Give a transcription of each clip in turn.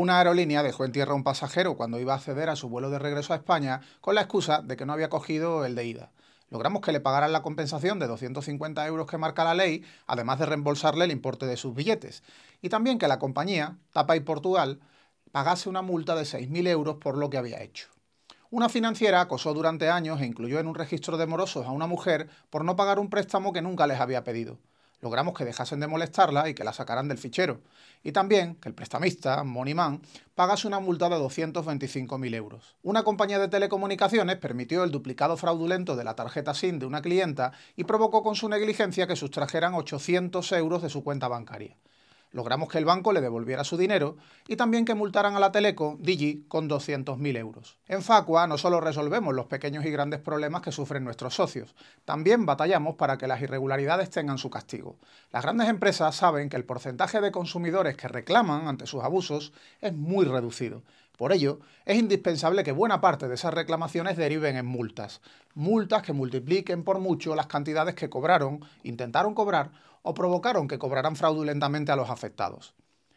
Una aerolínea dejó en tierra a un pasajero cuando iba a acceder a su vuelo de regreso a España con la excusa de que no había cogido el de ida. Logramos que le pagaran la compensación de 250 euros que marca la ley, además de reembolsarle el importe de sus billetes. Y también que la compañía, Tapa y Portugal, pagase una multa de 6.000 euros por lo que había hecho. Una financiera acosó durante años e incluyó en un registro de morosos a una mujer por no pagar un préstamo que nunca les había pedido logramos que dejasen de molestarla y que la sacaran del fichero. Y también que el prestamista, Man, pagase una multa de 225.000 euros. Una compañía de telecomunicaciones permitió el duplicado fraudulento de la tarjeta SIM de una clienta y provocó con su negligencia que sustrajeran 800 euros de su cuenta bancaria. Logramos que el banco le devolviera su dinero y también que multaran a la Teleco Digi con 200.000 euros. En Facua no solo resolvemos los pequeños y grandes problemas que sufren nuestros socios, también batallamos para que las irregularidades tengan su castigo. Las grandes empresas saben que el porcentaje de consumidores que reclaman ante sus abusos es muy reducido por ello, es indispensable que buena parte de esas reclamaciones deriven en multas, multas que multipliquen por mucho las cantidades que cobraron, intentaron cobrar o provocaron que cobraran fraudulentamente a los afectados.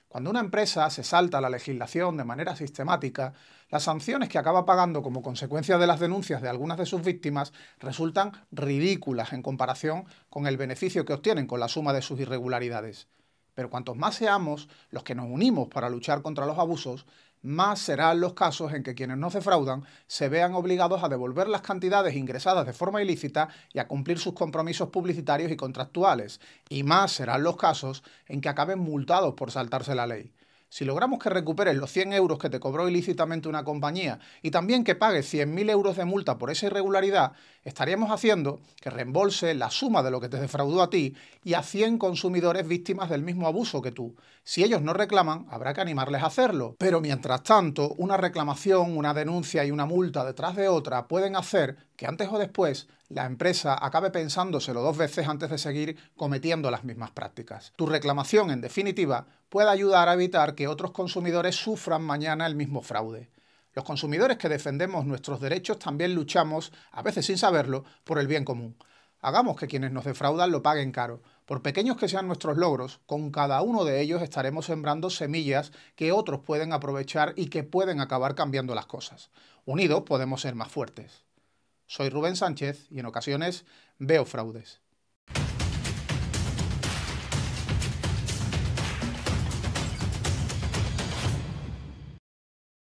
Cuando una empresa se salta la legislación de manera sistemática, las sanciones que acaba pagando como consecuencia de las denuncias de algunas de sus víctimas resultan ridículas en comparación con el beneficio que obtienen con la suma de sus irregularidades. Pero cuantos más seamos los que nos unimos para luchar contra los abusos, más serán los casos en que quienes se defraudan se vean obligados a devolver las cantidades ingresadas de forma ilícita y a cumplir sus compromisos publicitarios y contractuales, y más serán los casos en que acaben multados por saltarse la ley. Si logramos que recuperes los 100 euros que te cobró ilícitamente una compañía y también que pagues 100.000 euros de multa por esa irregularidad, estaríamos haciendo que reembolse la suma de lo que te defraudó a ti y a 100 consumidores víctimas del mismo abuso que tú. Si ellos no reclaman, habrá que animarles a hacerlo. Pero mientras tanto, una reclamación, una denuncia y una multa detrás de otra pueden hacer que antes o después la empresa acabe pensándoselo dos veces antes de seguir cometiendo las mismas prácticas. Tu reclamación, en definitiva, puede ayudar a evitar que otros consumidores sufran mañana el mismo fraude. Los consumidores que defendemos nuestros derechos también luchamos, a veces sin saberlo, por el bien común. Hagamos que quienes nos defraudan lo paguen caro. Por pequeños que sean nuestros logros, con cada uno de ellos estaremos sembrando semillas que otros pueden aprovechar y que pueden acabar cambiando las cosas. Unidos podemos ser más fuertes. Soy Rubén Sánchez y en ocasiones veo fraudes.